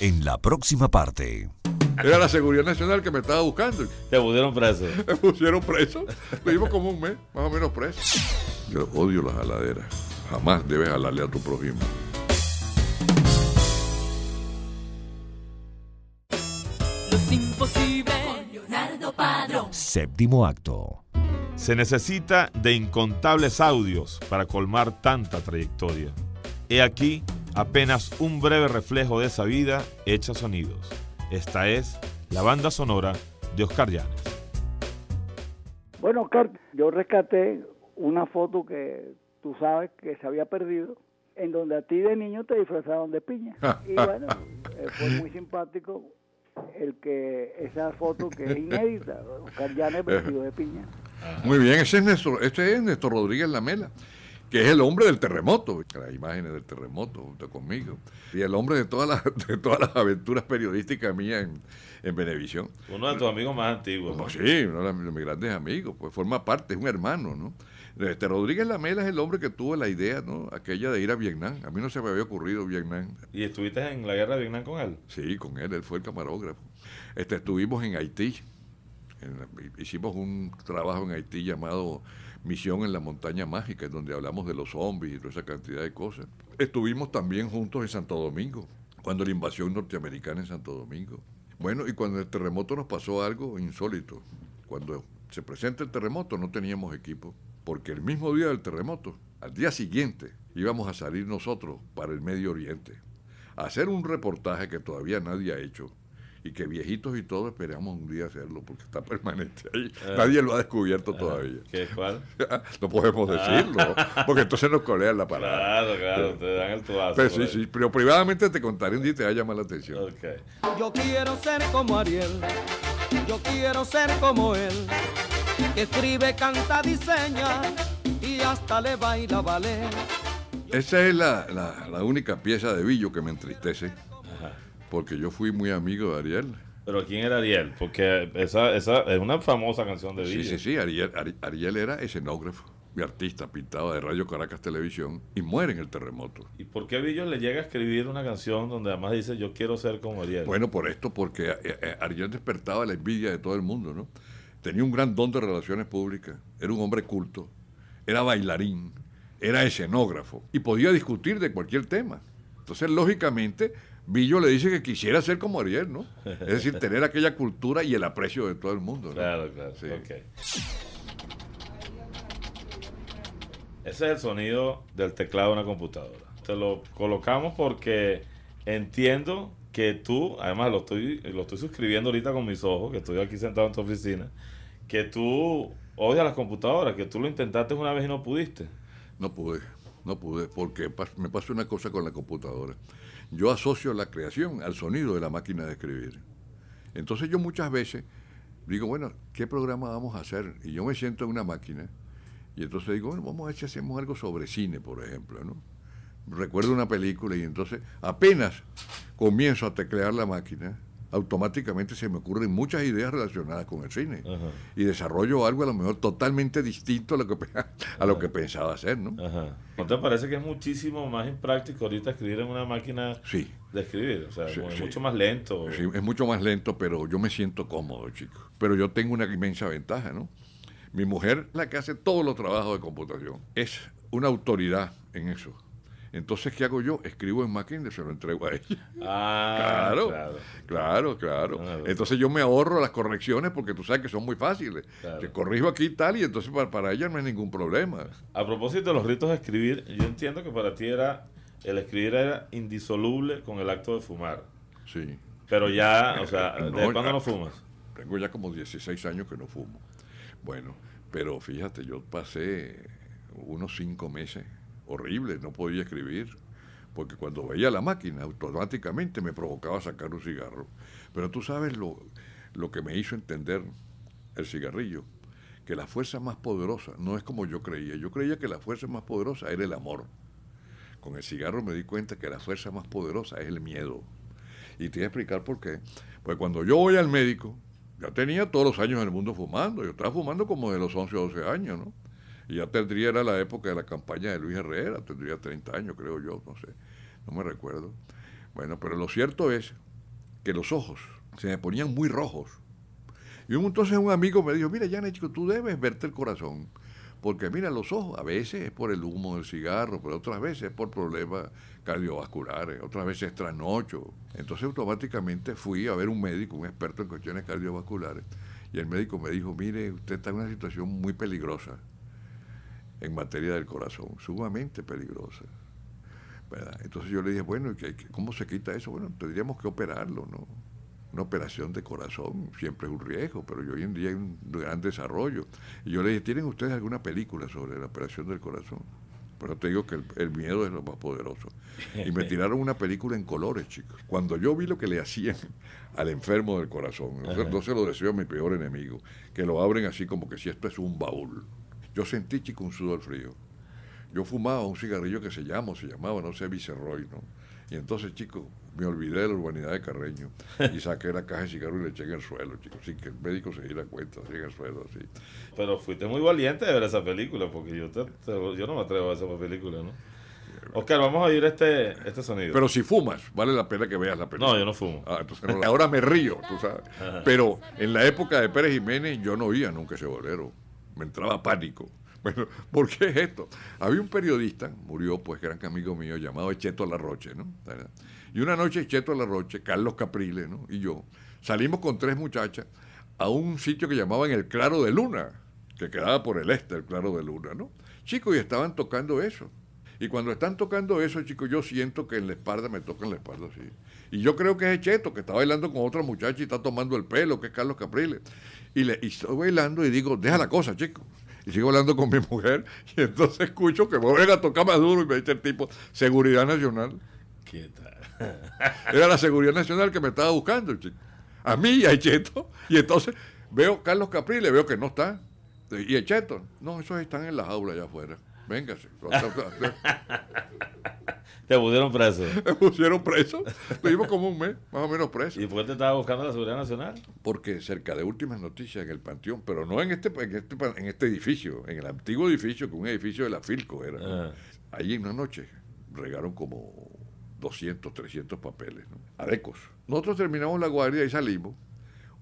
En la próxima parte. Era la Seguridad Nacional que me estaba buscando. Te pusieron preso. (laughs) Me pusieron preso. Lo vimos como un mes, más o menos preso. Yo odio las aladeras. Jamás debes alarle a tu prójimo. Séptimo acto. Se necesita de incontables audios para colmar tanta trayectoria. He aquí apenas un breve reflejo de esa vida hecha sonidos. Esta es la banda sonora de Oscar Llanes. Bueno, Oscar, yo rescaté una foto que tú sabes que se había perdido, en donde a ti de niño te disfrazaron de piña. Y bueno, eh, fue muy simpático el que esa foto que es inédita, Oscar Llanes vestido de piña. (laughs) Muy bien, ese es Néstor, este es Néstor Rodríguez Lamela, que es el hombre del terremoto, las imágenes del terremoto junto conmigo, y el hombre de todas las, de todas las aventuras periodísticas mías en, en Benevisión. Uno de tus amigos más antiguos. Sí, uno de mis grandes amigos, pues forma parte, es un hermano, ¿no? Este, Rodríguez Lamela es el hombre que tuvo la idea, ¿no? Aquella de ir a Vietnam. A mí no se me había ocurrido Vietnam. ¿Y estuviste en la guerra de Vietnam con él? Sí, con él, él fue el camarógrafo. Este, estuvimos en Haití. hicimos un trabajo en Haití llamado Misión en la Montaña Mágica, donde hablamos de los zombies y toda esa cantidad de cosas. Estuvimos también juntos en Santo Domingo, cuando la invasión norteamericana en Santo Domingo. Bueno, y cuando el terremoto nos pasó algo insólito. Cuando se presenta el terremoto no teníamos equipo porque el mismo día del terremoto, al día siguiente, íbamos a salir nosotros para el Medio Oriente, a hacer un reportaje que todavía nadie ha hecho y que viejitos y todos esperamos un día hacerlo porque está permanente ahí. Eh. nadie lo ha descubierto ah, todavía. ¿Qué cuál? (laughs) no podemos ah. decirlo, porque entonces nos colean la parada. Claro, claro, te dan el tubazo. Pero sí, pues. sí, pero privadamente te contaré un día y te va a llamar la atención. Okay. Yo quiero ser como Ariel, yo quiero ser como él escribe, canta, diseña y hasta le baila ballet. Esa es la, la, única pieza de Billo que me entristece, porque yo fui muy amigo de Ariel. ¿Pero quién era Ariel? Porque esa, es una famosa canción de Billo. Sí, sí, sí, Ariel, era escenógrafo y artista pintaba de Radio Caracas Televisión y muere en el terremoto. ¿Y por qué a Billo le llega a escribir una canción donde además dice yo quiero ser como Ariel? Bueno, por esto, porque eh, eh, Ariel despertaba la envidia de todo el mundo, ¿no? tenía un gran don de relaciones públicas, era un hombre culto, era bailarín, era escenógrafo y podía discutir de cualquier tema. Entonces, lógicamente, Billo le dice que quisiera ser como Ariel, ¿no? Es decir, (laughs) tener aquella cultura y el aprecio de todo el mundo. Claro, claro. Sí. Ese es el sonido del teclado de una computadora. Te lo colocamos porque entiendo que tú, además lo estoy, lo estoy suscribiendo ahorita con mis ojos, que estoy aquí sentado en tu oficina, que tú odias las computadoras, que tú lo intentaste una vez y no pudiste. No pude, no pude, porque me pasó una cosa con la computadora. Yo asocio la creación al sonido de la máquina de escribir. Entonces yo muchas veces digo, bueno, ¿qué programa vamos a hacer? Y yo me siento en una máquina y entonces digo, bueno, vamos a ver si hacemos algo sobre cine, por ejemplo, ¿no? recuerdo una película y entonces apenas comienzo a teclear la máquina, automáticamente se me ocurren muchas ideas relacionadas con el cine y desarrollo algo a lo mejor totalmente distinto a lo que, a lo que pensaba hacer, ¿no? Ajá. te parece que es muchísimo más impráctico ahorita escribir en una máquina de escribir, o sea, es mucho más lento. es mucho más lento, pero yo me siento cómodo, chico. Pero yo tengo una inmensa ventaja, ¿no? Mi mujer, la que hace todos los trabajos de computación, es una autoridad en eso entonces, ¿qué hago yo? Escribo en y se lo entrego a ella. Ah, claro, claro, claro, ah, Entonces yo me ahorro las correcciones porque tú sabes que son muy fáciles. Te corrijo aquí y tal, y entonces para, ella no hay ningún problema. A propósito de los ritos de escribir, yo entiendo que para ti era, el escribir era indisoluble con el acto de fumar. Sí. Pero ya, o sea, ¿desde (laughs) cuándo no fumas? Tengo ya como 16 años que no fumo. Bueno, pero fíjate, yo pasé unos cinco meses horrible, no podía escribir, porque cuando veía la máquina automáticamente me provocaba sacar un cigarro. Pero tú sabes lo, lo que me hizo entender el cigarrillo, que la fuerza más poderosa no es como yo creía, yo creía que la fuerza más poderosa era el amor. Con el cigarro me di cuenta que la fuerza más poderosa es el miedo. Y te voy a explicar por qué. Pues cuando yo voy al médico, ya tenía todos los años en el mundo fumando, yo estaba fumando como de los 11 o 12 años, ¿no? Y ya tendría, era la época de la campaña de Luis Herrera, tendría 30 años, creo yo, no sé, no me recuerdo. Bueno, pero lo cierto es que los ojos se me ponían muy rojos. Y entonces un amigo me dijo, mira, Janet, chico, tú debes verte el corazón. Porque mira, los ojos a veces es por el humo del cigarro, pero otras veces es por problemas cardiovasculares, otras veces es trasnocho. Entonces automáticamente fui a ver un médico, un experto en cuestiones cardiovasculares, y el médico me dijo, mire, usted está en una situación muy peligrosa en materia del corazón, sumamente peligrosa. Entonces yo le dije, bueno, ¿y ¿cómo se quita eso? Bueno, tendríamos que operarlo, ¿no? Una operación de corazón siempre es un riesgo, pero hoy en día hay un gran desarrollo. Y yo le dije, ¿tienen ustedes alguna película sobre la operación del corazón? Pero te digo que el, miedo es lo más poderoso. Y me (laughs) tiraron una película en colores, chicos. Cuando yo vi lo que le hacían (laughs) al enfermo del corazón, entonces lo deseo a mi peor enemigo, que lo abren así como que si esto es un baúl. Yo sentí, chico, un sudor frío. Yo fumaba un cigarrillo que se llama, se llamaba, no sé, viceroy ¿no? Y entonces, chico, me olvidé de la urbanidad de Carreño y (laughs) saqué la caja de cigarros y le eché en el suelo, chicos, sin que el médico se diera cuenta, así en el suelo, así. Pero fuiste muy valiente de ver esa película, porque yo, no me atrevo a esa película, ¿no? Oscar, vamos a oír este, este sonido. Pero si fumas, vale la pena que veas la película. No, yo no fumo. Ah, ahora me río, tú sabes. Pero en la época de Pérez Jiménez yo no oía nunca ese bolero me entraba pánico. (laughs) Bueno, ¿por qué es esto? Había un periodista, murió pues gran amigo mío, llamado Cheto Larroche, ¿no? Y una noche Cheto Larroche, Carlos Capriles, ¿no? Y yo salimos con tres muchachas a un sitio que llamaban El Claro de Luna, que quedaba por el este, El Claro de Luna, ¿no? Chicos, y estaban tocando eso. Y cuando están tocando eso, chicos, yo siento que en la espalda me tocan la espalda así. Y yo creo que es Cheto, que está bailando con otra muchacha y está tomando el pelo, que es Carlos Capriles. Y, le, y estoy bailando y digo, deja la cosa, chico. Y sigo hablando con mi (laughs) mujer y entonces escucho que me a tocar más duro y me dice el tipo, Seguridad Nacional. ¿Qué (laughs) Era la Seguridad Nacional que me estaba buscando, chico. A mí y a Cheto. Y entonces veo Carlos Capriles, veo que no está. Y Echeto. no, esos están en la jaula allá afuera. Véngase. (laughs) ¿Te pusieron preso? (laughs) Me pusieron preso. Estuvimos como un mes, más o menos preso. ¿Y por qué te estaba buscando la Seguridad Nacional? Porque cerca de últimas noticias en el Panteón, pero no en este, en este, este edificio, en el antiguo edificio, que un edificio de la Filco era. Ah. Ahí Allí en una noche regaron como 200, 300 papeles, ¿no? Nosotros terminamos la guardia y salimos.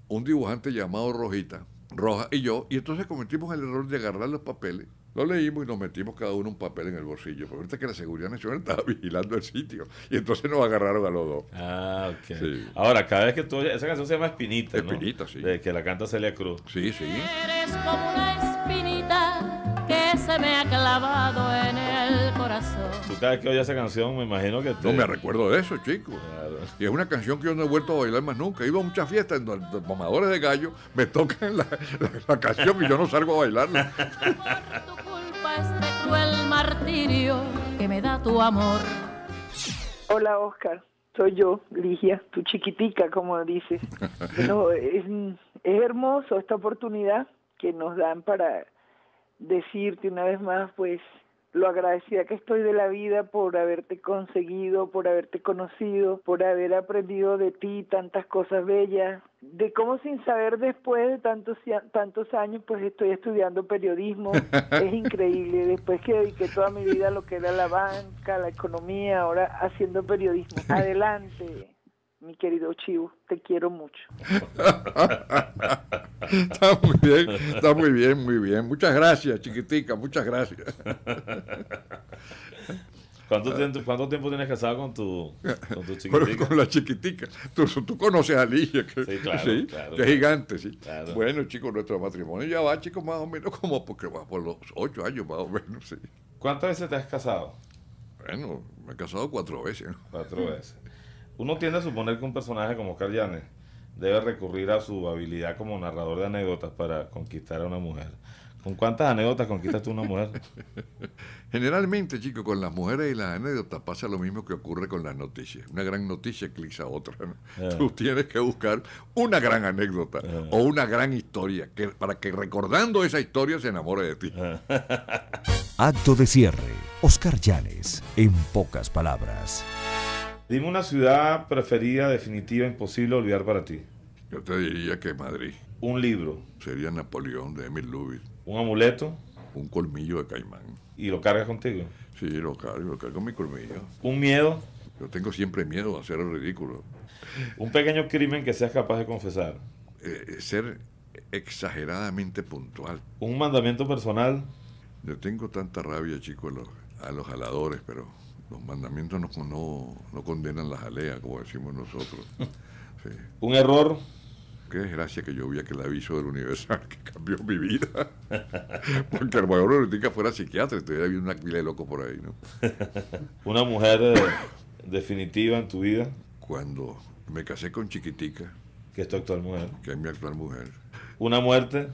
Un dibujante llamado Rojita, Roja y yo, y entonces cometimos el error de agarrar los papeles leímos y nos metimos cada uno un papel en el bolsillo. Porque ahorita que la Seguridad Nacional (laughs) estaba vigilando el sitio. Y entonces nos agarraron a los dos. Ah, ok. Ahora, cada vez que tú. Esa canción se llama Espinita. Espinita, sí. que la canta Celia Cruz. Sí, sí. Eres como una espinita que se me ha clavado en el corazón. Tú cada vez que oyes esa canción, me imagino que. tú. No me recuerdo de eso, chico. Y es una canción que yo no he vuelto a bailar más nunca. Iba a muchas fiestas en los mamadores de gallo me tocan la, la canción y yo no salgo a bailarla el martirio que me da tu amor. Hola Oscar, soy yo, Ligia, tu chiquitica, como dices. (laughs) es hermoso esta oportunidad que nos dan para decirte una vez más, pues, lo agradecida que estoy de la vida por haberte conseguido, por haberte conocido, por haber aprendido de ti tantas cosas bellas, de cómo sin saber después de tantos, tantos años pues estoy estudiando periodismo, (laughs) es increíble, después que dediqué toda mi vida a lo que era la banca, la economía, ahora haciendo periodismo, (laughs) adelante mi querido Chivo, te quiero mucho. (laughs) está muy bien, está muy bien, muy bien. Muchas gracias, chiquitica, muchas gracias. ¿Cuánto tiempo, ¿Cuánto tiempo, tienes casado con tu, con chiquitica? con la chiquitica. Tú, conoces a Ligia, que, es gigante, sí. Bueno, chicos, nuestro matrimonio ya va, chicos, más o menos como porque va por los ocho años, más o menos, sí. ¿Cuántas veces te has casado? Bueno, me he casado cuatro veces. Cuatro veces. Uno tiende a suponer que un personaje como Oscar Llanes debe recurrir a su habilidad como narrador de anécdotas para conquistar a una mujer. ¿Con cuántas anécdotas conquistas tú una mujer? (laughs) Generalmente, chicos, con las mujeres y las anécdotas pasa lo mismo que ocurre con las noticias. Una gran noticia eclipsa otra. (laughs) Eh. Tú tienes que buscar una gran anécdota eh. o una gran historia para que recordando esa historia se enamore de ti. Eh. (laughs) Acto de cierre. Oscar Llanes, en pocas palabras. Dime una ciudad preferida, definitiva, imposible olvidar para ti. Yo te diría que Madrid. Un libro. Sería Napoleón de Emil Lubitsch. Un amuleto. Un colmillo de caimán. ¿Y lo cargas contigo? Sí, lo cargo, lo cargo con mi colmillo. ¿Un miedo? Yo tengo siempre miedo a hacer el ridículo. Un pequeño crimen que seas capaz de confesar. Eh, eh, ser exageradamente puntual. Un mandamiento personal. Yo tengo tanta rabia, chicos, los, a los jaladores, pero los mandamientos no, condenan las aleas, como decimos nosotros. (laughs) ¿Un error? Qué desgracia que yo vi el aviso del Universal que cambió mi vida. (laughs) Porque el mayor mejor fuera psiquiatra y había una pila de loco por ahí, ¿no? (laughs) ¿Una mujer eh, definitiva en tu vida? Cuando me casé con Chiquitica. Que es tu actual mujer. Que es mi actual mujer. ¿Una muerte?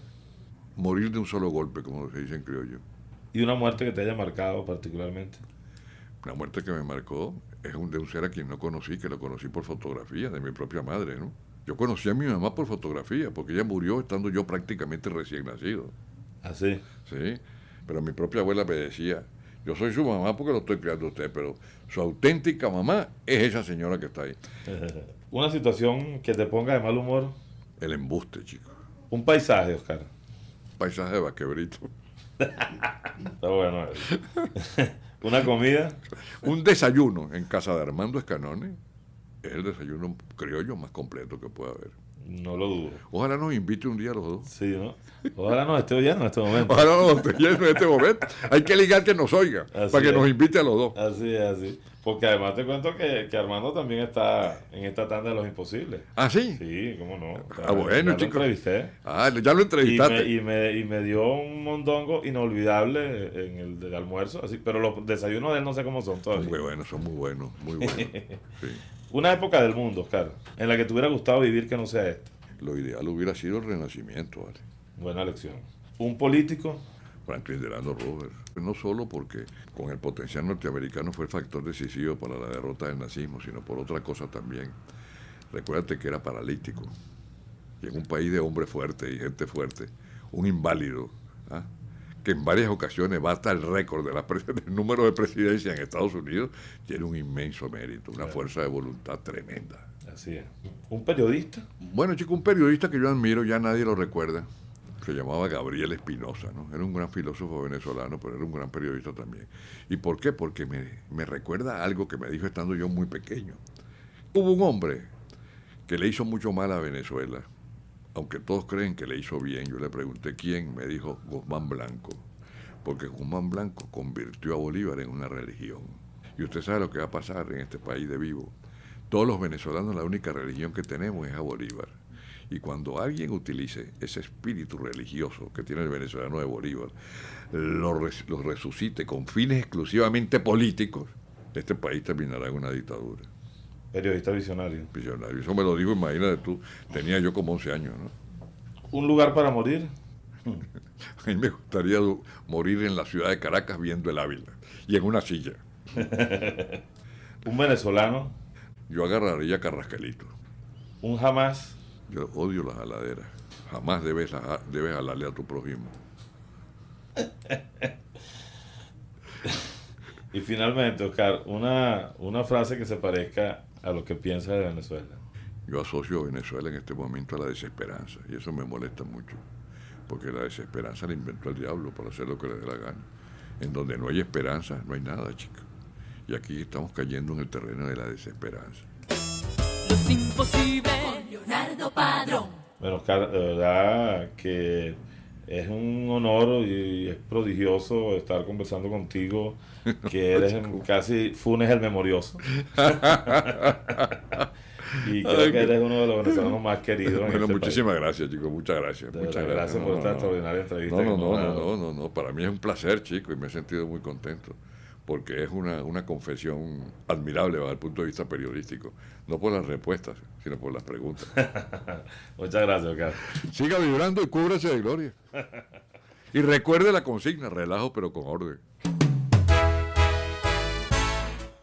Morir de un solo golpe, como se dice en criollo. ¿Y una muerte que te haya marcado particularmente? la muerte que me marcó es un, de un ser a quien no conocí, que lo conocí por fotografía de mi propia madre, ¿no? Yo conocí a mi mamá por fotografía, porque ella murió estando yo prácticamente recién nacido. ¿Ah, sí? Sí, pero mi propia abuela me decía, yo soy su mamá porque lo estoy criando a usted, pero su auténtica mamá es esa señora que está ahí. (laughs) Una situación que te ponga de mal humor. El embuste, chico. Un paisaje, Oscar. Paisaje de vaquebrito. (laughs) está bueno. (laughs) ¿Una comida? Un desayuno en casa de Armando Escanone es el desayuno criollo más completo que puede haber. No lo dudo. Ojalá nos invite un día a los dos. Sí, ¿no? Ojalá nos esté oyendo en este momento. Ojalá nos esté oyendo en este momento. Hay que ligar que nos oiga para que nos invite a los dos. Así es, así. Porque además te cuento que, Armando también está en esta tanda de los imposibles. ¿Ah, sí? Sí, cómo no. ah, bueno, ya Lo entrevisté. Ah, ya lo entrevistaste. Y me, y me, dio un mondongo inolvidable en el del almuerzo, así, pero los desayunos de él no sé cómo son todavía. muy buenos, son muy buenos, muy buenos. (laughs) Una época del mundo, Oscar, en la que te hubiera gustado vivir que no sea esta. Lo ideal hubiera sido el renacimiento, ¿vale? Buena lección. Un político Franklin Delano Roosevelt. Pues no solo porque con el potencial norteamericano fue el factor decisivo para la derrota del nazismo, sino por otra cosa también. Recuérdate que era paralítico. Y en un país de hombres fuertes y gente fuerte, un inválido, ¿ah? que en varias ocasiones basta el récord de la (laughs) del número de presidencias en Estados Unidos, tiene un inmenso mérito, una fuerza de voluntad tremenda. Así es. ¿Un periodista? Bueno, chico, un periodista que yo admiro, ya nadie lo recuerda se llamaba Gabriel Espinosa, ¿no? Era un gran filósofo venezolano, pero era un gran periodista también. ¿Y por qué? Porque me, me recuerda algo que me dijo estando yo muy pequeño. Hubo un hombre que le hizo mucho mal a Venezuela, aunque todos creen que le hizo bien. Yo le pregunté quién, me dijo Guzmán Blanco, porque Guzmán Blanco convirtió a Bolívar en una religión. Y usted sabe lo que va a pasar en este país de vivo. Todos los venezolanos la única religión que tenemos es a Bolívar. Y cuando alguien utilice ese espíritu religioso que tiene el venezolano de Bolívar, lo, resucite con fines exclusivamente políticos, este país terminará en una dictadura. Periodista visionario. Visionario. Eso me lo digo, imagínate tú, tenía yo como 11 años, ¿no? ¿Un lugar para morir? (laughs) A mí me gustaría morir en la ciudad de Caracas viendo el Ávila y en una silla. (laughs) ¿Un venezolano? Yo agarraría a Carrascalito. ¿Un jamás? Yo odio las aladeras Jamás debes, debes jalarle a tu prójimo. y finalmente, Oscar, una, una frase que se parezca a lo que piensa de Venezuela. Yo asocio a Venezuela en este momento a la desesperanza y eso me molesta mucho, porque la desesperanza la inventó el diablo para hacer lo que le dé la gana. En donde no hay esperanza, no hay nada, chicos. Y aquí estamos cayendo en el terreno de la desesperanza. Los imposibles Padrón. Bueno, Oscar, de verdad que es un honor y es prodigioso estar conversando contigo, que (laughs) eres casi Funes el memorioso. (laughs) y creo que eres uno de los venezolanos más queridos. Bueno, este muchísimas gracias, chicos, muchas gracias. muchas gracias, por esta extraordinaria entrevista. No, no, no, no, no, no, para mí es un placer, chicos, y me he sentido muy contento porque es una, confesión admirable desde el punto de vista periodístico, no por las respuestas, sino por las preguntas. (laughs) Muchas gracias, Oscar... Siga vibrando y cúbrase de gloria. Y recuerde la consigna, relajo pero con orden.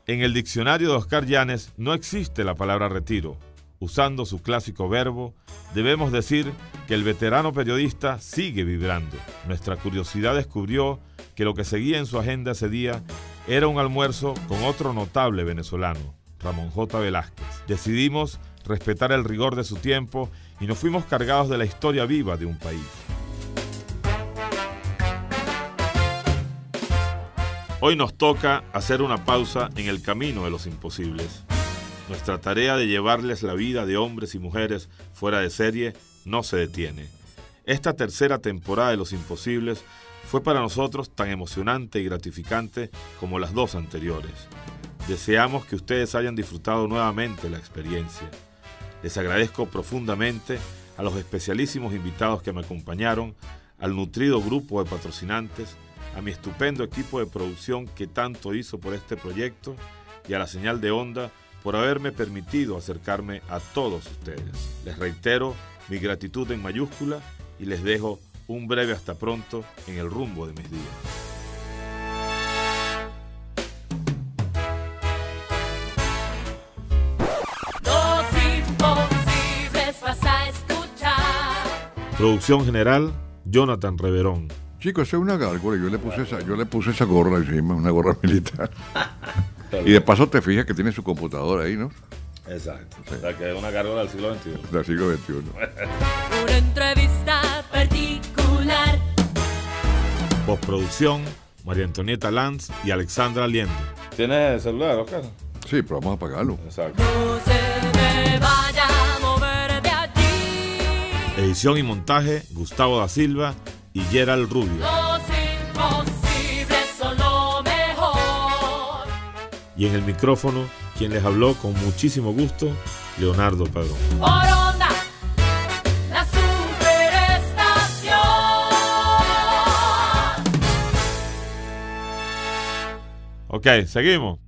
En el diccionario de Oscar Llanes no existe la palabra retiro. Usando su clásico verbo, debemos decir que el veterano periodista sigue vibrando. Nuestra curiosidad descubrió que lo que seguía en su agenda ese día era un almuerzo con otro notable venezolano, Ramón J. Velázquez. Decidimos respetar el rigor de su tiempo y nos fuimos cargados de la historia viva de un país. Hoy nos toca hacer una pausa en el camino de los imposibles. Nuestra tarea de llevarles la vida de hombres y mujeres fuera de serie no se detiene. Esta tercera temporada de Los Imposibles fue para nosotros tan emocionante y gratificante como las dos anteriores. Deseamos que ustedes hayan disfrutado nuevamente la experiencia. Les agradezco profundamente a los especialísimos invitados que me acompañaron, al nutrido grupo de patrocinantes, a mi estupendo equipo de producción que tanto hizo por este proyecto y a la señal de onda por haberme permitido acercarme a todos ustedes. Les reitero mi gratitud en mayúscula y les dejo un breve hasta pronto en el rumbo de mis días. Producción general, Jonathan Reverón. Chicos, es una gárgola. Yo le puse esa, yo le puse esa gorra encima, una gorra (laughs) militar. y de paso te fijas que tiene su computadora ahí, ¿no? Exacto. es una gárgola del siglo XXI. Del siglo XXI. Una entrevista. Postproducción, María Antonieta Lanz y Alexandra Liendo. ¿Tienes el celular, Oscar? Sí, pero vamos a apagarlo. Exacto. No se me vaya a mover de Edición y montaje, Gustavo da Silva y Gerald Rubio. lo mejor. Y en el micrófono, quien les habló con muchísimo gusto, Leonardo Pedro. Ok, seguimos.